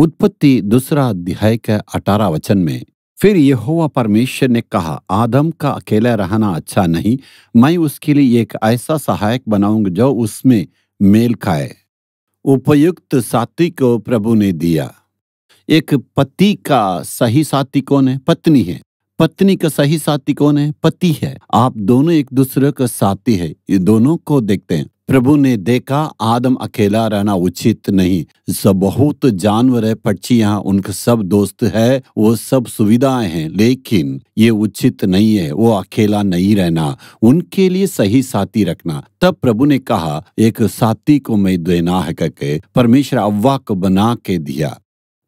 उत्पत्ति दूसरा अध्याय के अठारह वचन में फिर यहोवा परमेश्वर ने कहा आदम का अकेला रहना अच्छा नहीं मैं उसके लिए एक ऐसा सहायक बनाऊंगा जो उसमें मेल खाए उपयुक्त साथी को प्रभु ने दिया एक पति का सही साथी कौन है पत्नी है पत्नी का सही साथी कौन है पति है आप दोनों एक दूसरे का साथी है ये दोनों को देखते हैं प्रभु ने देखा आदम अकेला रहना उचित नहीं सब बहुत जानवर है पक्षी यहाँ उनके सब दोस्त है वो सब सुविधाएं हैं लेकिन ये उचित नहीं है वो अकेला नहीं रहना उनके लिए सही साथी रखना तब प्रभु ने कहा एक साथी को मैं देना है करके परमेश्वर अव्वा को बना के दिया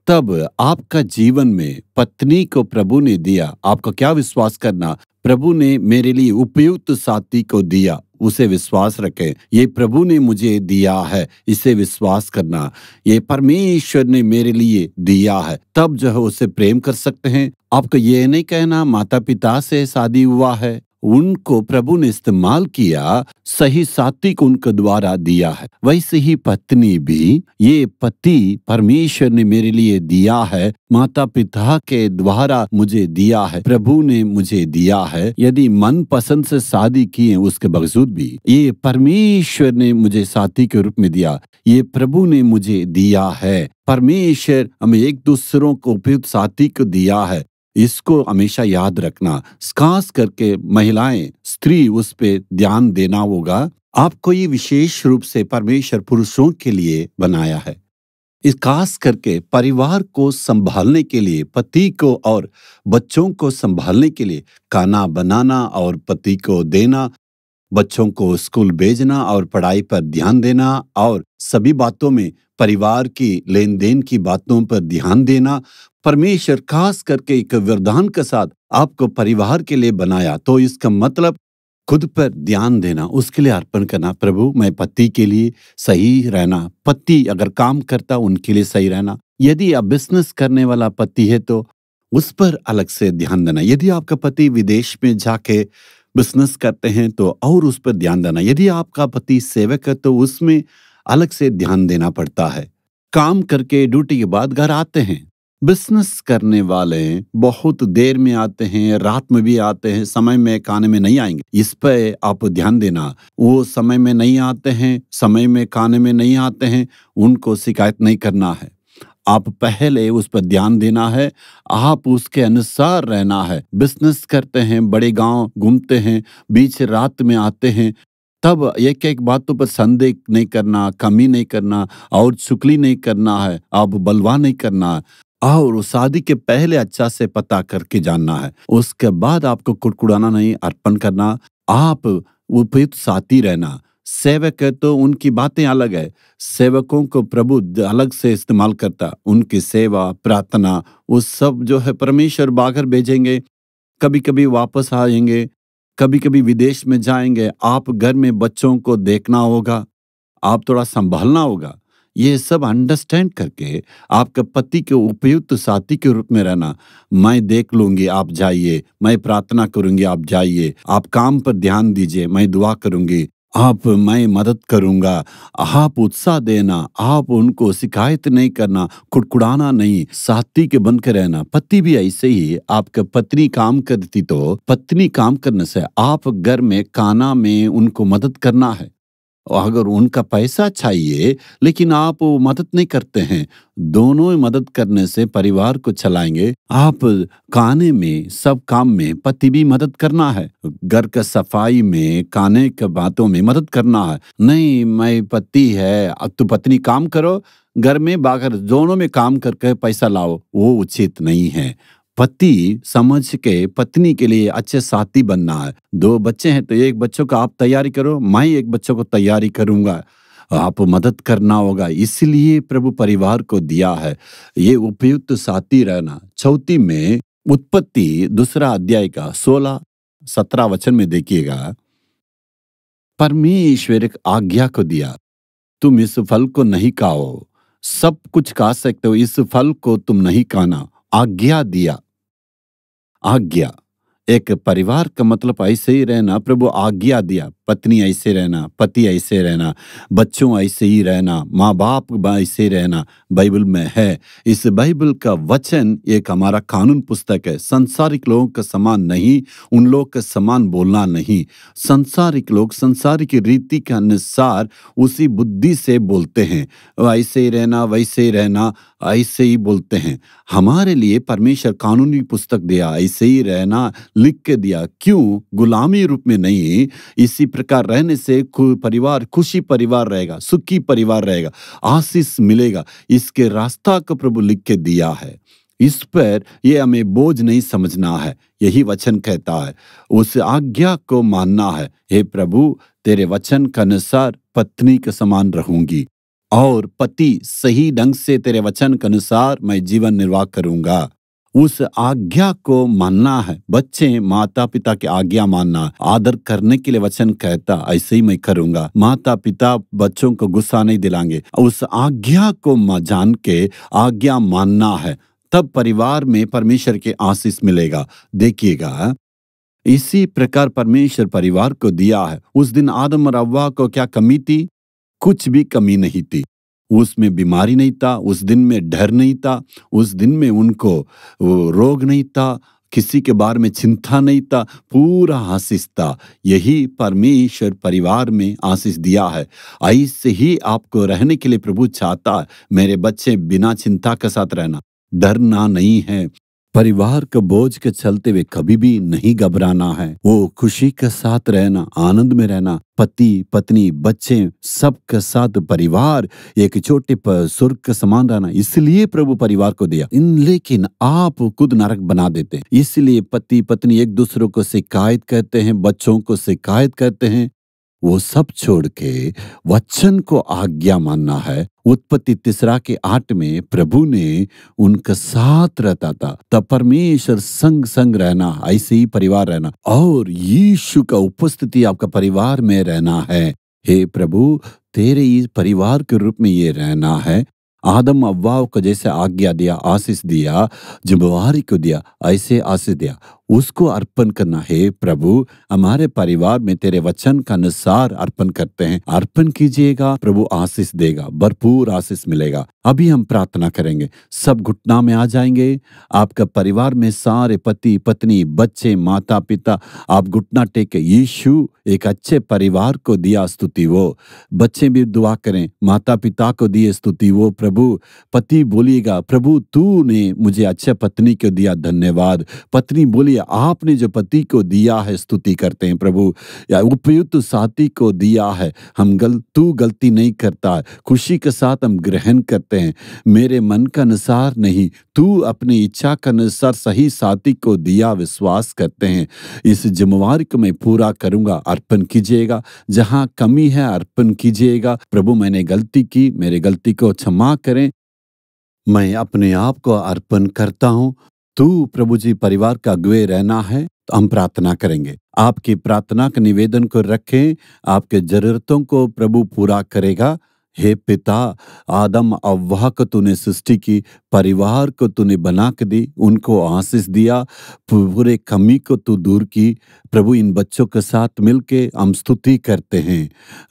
तब आपका जीवन में पत्नी को प्रभु ने दिया आपका क्या विश्वास करना प्रभु ने मेरे लिए उपयुक्त साथी को दिया उसे विश्वास रखें ये प्रभु ने मुझे दिया है इसे विश्वास करना ये परमेश्वर ने मेरे लिए दिया है तब जो है उसे प्रेम कर सकते हैं आपको ये नहीं कहना माता पिता से शादी हुआ है उनको प्रभु ने इस्तेमाल किया सही सात्विक उनको द्वारा दिया है वैसे ही पत्नी भी ये पति परमेश्वर ने मेरे लिए दिया है माता पिता के द्वारा मुझे दिया है प्रभु ने मुझे दिया है यदि मन पसंद से शादी किए उसके बावजूद भी ये परमेश्वर ने मुझे साथी के रूप में दिया ये प्रभु ने मुझे दिया है परमेश्वर हमें एक दूसरों को उपयुक्त साथी को दिया है इसको हमेशा याद रखना खास करके महिलाएं स्त्री उस पर ध्यान देना होगा आपको ये विशेष रूप से परमेश्वर पुरुषों के लिए बनाया है इस खास करके परिवार को संभालने के लिए पति को और बच्चों को संभालने के लिए खाना बनाना और पति को देना बच्चों को स्कूल भेजना और पढ़ाई पर ध्यान देना और सभी बातों में परिवार की लेन देन की बातों पर ध्यान देना परमेश्वर खास करके एक वरदान के साथ आपको परिवार के लिए बनाया तो इसका मतलब खुद पर ध्यान देना उसके लिए अर्पण करना प्रभु मैं पति के लिए सही रहना पति अगर काम करता उनके लिए सही रहना यदि आप बिजनेस करने वाला पति है तो उस पर अलग से ध्यान देना यदि आपका पति विदेश में जाके बिजनेस करते हैं तो और उस पर ध्यान देना यदि आपका पति सेवक है तो उसमें अलग से ध्यान देना पड़ता है काम करके ड्यूटी के बाद घर आते हैं बिजनेस करने वाले बहुत देर में आते हैं रात में भी आते हैं समय में खाने में नहीं आएंगे इस पर आप ध्यान देना वो समय में नहीं आते हैं समय में खाने में नहीं आते हैं उनको शिकायत नहीं करना है आप पहले उस पर ध्यान देना है आप उसके अनुसार रहना है बिजनेस करते हैं बड़े गांव घूमते हैं बीच रात में आते हैं तब एक एक बातों पर संदेह नहीं करना कमी नहीं करना और चुकली नहीं करना है आप बलवा नहीं करना है और शादी के पहले अच्छा से पता करके जानना है उसके बाद आपको कुड़कुड़ाना नहीं अर्पण करना आप उपयुक्त साथी रहना सेवक है तो उनकी बातें अलग है सेवकों को प्रभु अलग से इस्तेमाल करता उनकी सेवा प्रार्थना वो सब जो है परमेश्वर बाघर भेजेंगे कभी कभी वापस आएंगे कभी कभी विदेश में जाएंगे आप घर में बच्चों को देखना होगा आप थोड़ा संभालना होगा ये सब अंडरस्टैंड करके आपका पति के उपयुक्त साथी के रूप में रहना मैं देख लूंगी आप जाइए मैं प्रार्थना करूंगी आप जाइए आप काम पर ध्यान दीजिए मैं दुआ करूंगी आप मैं मदद करूंगा आप उत्साह देना आप उनको शिकायत नहीं करना कुड़कुड़ाना नहीं साथी के बन के रहना पति भी ऐसे ही आपके पत्नी काम करती तो पत्नी काम करने से आप घर में काना में उनको मदद करना है अगर उनका पैसा चाहिए लेकिन आप मदद नहीं करते हैं दोनों मदद करने से परिवार को चलाएंगे आप खाने में सब काम में पति भी मदद करना है घर का सफाई में खाने के बातों में मदद करना है नहीं मैं पति है अब तो पत्नी काम करो घर में बाकर दोनों में काम करके पैसा लाओ वो उचित नहीं है पति समझ के पत्नी के लिए अच्छे साथी बनना है दो बच्चे हैं तो एक बच्चों का आप तैयारी करो मैं एक बच्चों को तैयारी करूंगा आप मदद करना होगा इसलिए प्रभु परिवार को दिया है ये उपयुक्त साथी रहना चौथी में उत्पत्ति दूसरा अध्याय का सोलह सत्रह वचन में देखिएगा परमेश्वर एक आज्ञा को दिया तुम इस फल को नहीं खाओ सब कुछ खा सकते हो इस फल को तुम नहीं खाना आज्ञा दिया आज्ञा एक परिवार का मतलब ऐसे ही रहना प्रभु आज्ञा दिया पत्नी ऐसे रहना पति ऐसे रहना बच्चों ऐसे ही रहना माँ बाप ऐसे रहना बाइबल में है इस बाइबल का वचन एक हमारा कानून पुस्तक है संसारिक लोगों का समान नहीं उन लोग का समान बोलना नहीं संसारिक लोग संसारिक रीति के अनुसार उसी बुद्धि से बोलते हैं ऐसे ही रहना वैसे ही रहना ऐसे ही बोलते हैं हमारे लिए परमेश्वर कानूनी पुस्तक दिया ऐसे ही रहना लिख के दिया क्यों गुलामी रूप में नहीं इसी प्रकार रहने से परिवार खुशी परिवार रहेगा सुखी परिवार रहेगा आशीष मिलेगा इसके रास्ता को प्रभु लिख के दिया है इस पर यह हमें बोझ नहीं समझना है यही वचन कहता है उस आज्ञा को मानना है हे प्रभु तेरे वचन के अनुसार पत्नी के समान रहूंगी और पति सही ढंग से तेरे वचन के अनुसार मैं जीवन निर्वाह करूंगा उस आज्ञा को मानना है बच्चे माता पिता की आज्ञा मानना आदर करने के लिए वचन कहता ऐसे ही मैं करूंगा माता पिता बच्चों को गुस्सा नहीं दिलाएंगे उस आज्ञा को जान के आज्ञा मानना है तब परिवार में परमेश्वर के आशीष मिलेगा देखिएगा इसी प्रकार परमेश्वर परिवार को दिया है उस दिन आदम और अव्वा को क्या कमी थी कुछ भी कमी नहीं थी उसमें बीमारी नहीं था उस दिन में डर नहीं था उस दिन में उनको रोग नहीं था किसी के बारे में चिंता नहीं था पूरा आशीष था यही परमेश्वर परिवार में आशीष दिया है ऐसे ही आपको रहने के लिए प्रभु चाहता है मेरे बच्चे बिना चिंता के साथ रहना डरना नहीं है परिवार के बोझ के चलते हुए कभी भी नहीं घबराना है वो खुशी के साथ रहना आनंद में रहना पति पत्नी बच्चे सबके साथ परिवार एक छोटे पर स्वर्ग के समान रहना इसलिए प्रभु परिवार को दिया इन लेकिन आप खुद नरक बना देते हैं इसलिए पति पत्नी एक दूसरों को शिकायत कहते हैं बच्चों को शिकायत करते हैं वो सब छोड़ के वचन को आज्ञा मानना है उत्पत्ति तीसरा के आठ में प्रभु ने उनका साथ रहता था तब परमेश्वर संग संग रहना ऐसे ही परिवार रहना और यीशु का उपस्थिति आपका परिवार में रहना है हे प्रभु तेरे इस परिवार के रूप में ये रहना है आदम अव्वाव को जैसे आज्ञा दिया आशीष दिया जिम्मेवारी को दिया ऐसे आशीष दिया उसको अर्पण करना है प्रभु हमारे परिवार में तेरे वचन का अनुसार अर्पण करते हैं अर्पण कीजिएगा प्रभु आशीष देगा भरपूर आशीष मिलेगा अभी हम प्रार्थना करेंगे सब घुटना में आ जाएंगे आपका परिवार में सारे पति पत्नी बच्चे माता पिता आप घुटना टेके यीशु एक अच्छे परिवार को दिया स्तुति वो बच्चे भी दुआ करें माता पिता को दिए स्तुति वो प्रभु पति बोलिएगा प्रभु तू ने मुझे अच्छे पत्नी को दिया धन्यवाद पत्नी बोलिए आपने जो पति को दिया है स्तुति करते हैं प्रभु या उपयुक्त साथी को दिया है हम गल तू गलती नहीं करता है खुशी के साथ हम ग्रहण करते सकते हैं मेरे मन का अनुसार नहीं तू अपनी इच्छा के अनुसार सही साथी को दिया विश्वास करते हैं इस जिम्मेवार को मैं पूरा करूंगा अर्पण कीजिएगा जहां कमी है अर्पण कीजिएगा प्रभु मैंने गलती की मेरे गलती को क्षमा करें मैं अपने आप को अर्पण करता हूँ तू प्रभु जी परिवार का अगुए रहना है तो हम प्रार्थना करेंगे आपकी प्रार्थना के निवेदन को रखें आपके जरूरतों को प्रभु पूरा करेगा हे पिता आदम अव्वाह को तूने सृष्टि की परिवार को तूने बना के दी उनको आशीष दिया पूरे कमी को तू दूर की प्रभु इन बच्चों के साथ मिलके हम स्तुति करते हैं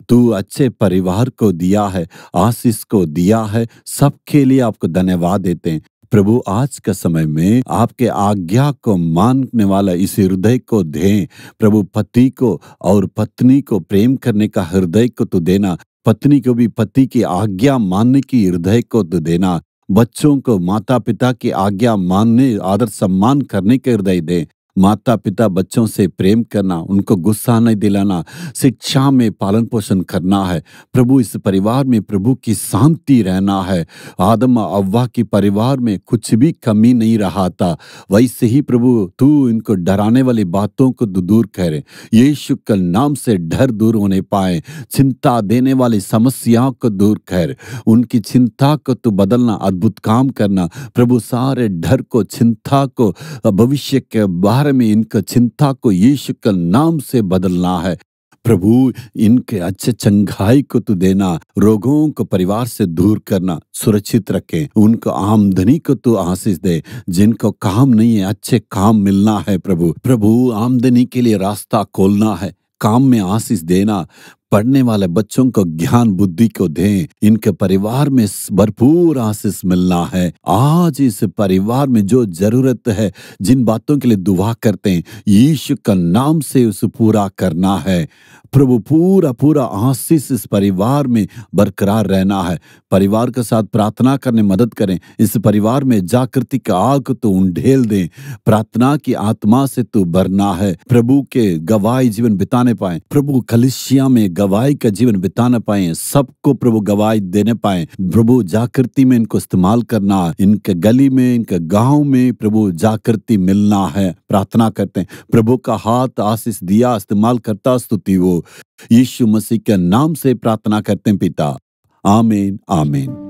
तू अच्छे परिवार को दिया है आशीष को दिया है सबके लिए आपको धन्यवाद देते हैं प्रभु आज का समय में आपके आज्ञा को मानने वाला इस हृदय को दे प्रभु पति को और पत्नी को प्रेम करने का हृदय को तू तो देना पत्नी को भी पति की आज्ञा मानने की हृदय को तो देना बच्चों को माता पिता की आज्ञा मानने आदर सम्मान करने के हृदय दें माता पिता बच्चों से प्रेम करना उनको गुस्सा नहीं दिलाना शिक्षा में पालन पोषण करना है प्रभु इस परिवार में प्रभु की शांति रहना है आदम अव्वा के परिवार में कुछ भी कमी नहीं रहा था वैसे ही प्रभु तू इनको डराने वाली बातों को दूर करे ये शुक्र नाम से डर दूर होने पाए चिंता देने वाली समस्याओं को दूर कर उनकी चिंता को तू बदलना अद्भुत काम करना प्रभु सारे डर को चिंता को भविष्य के बाहर व्यवहार में इनका चिंता को यीशु के नाम से बदलना है प्रभु इनके अच्छे चंगाई को तू देना रोगों को परिवार से दूर करना सुरक्षित रखे उनको आमदनी को तू आशीष दे जिनको काम नहीं है अच्छे काम मिलना है प्रभु प्रभु आमदनी के लिए रास्ता खोलना है काम में आशीष देना पढ़ने वाले बच्चों को ज्ञान बुद्धि को दें इनके परिवार में भरपूर आशीष मिलना है आज इस परिवार में जो जरूरत है जिन बातों के लिए दुआ करते हैं यीशु का नाम से उसे पूरा करना है प्रभु पूरा पूरा आशीष इस परिवार में बरकरार रहना है परिवार के साथ प्रार्थना करने मदद करें इस परिवार में जागृति का आग तो उंडेल दें प्रार्थना की आत्मा से तू तो भरना है प्रभु के गवाही जीवन बिताने पाए प्रभु कलिशिया में गवाही का जीवन बिताने पाए सबको प्रभु गवाही देने पाए प्रभु जागृति में इनको इस्तेमाल करना इनके गली में इनके गांव में प्रभु जागृति मिलना है प्रार्थना करते हैं प्रभु का हाथ आशीष दिया इस्तेमाल करता स्तुति वो यीशु मसीह के नाम से प्रार्थना करते हैं पिता आमीन आमीन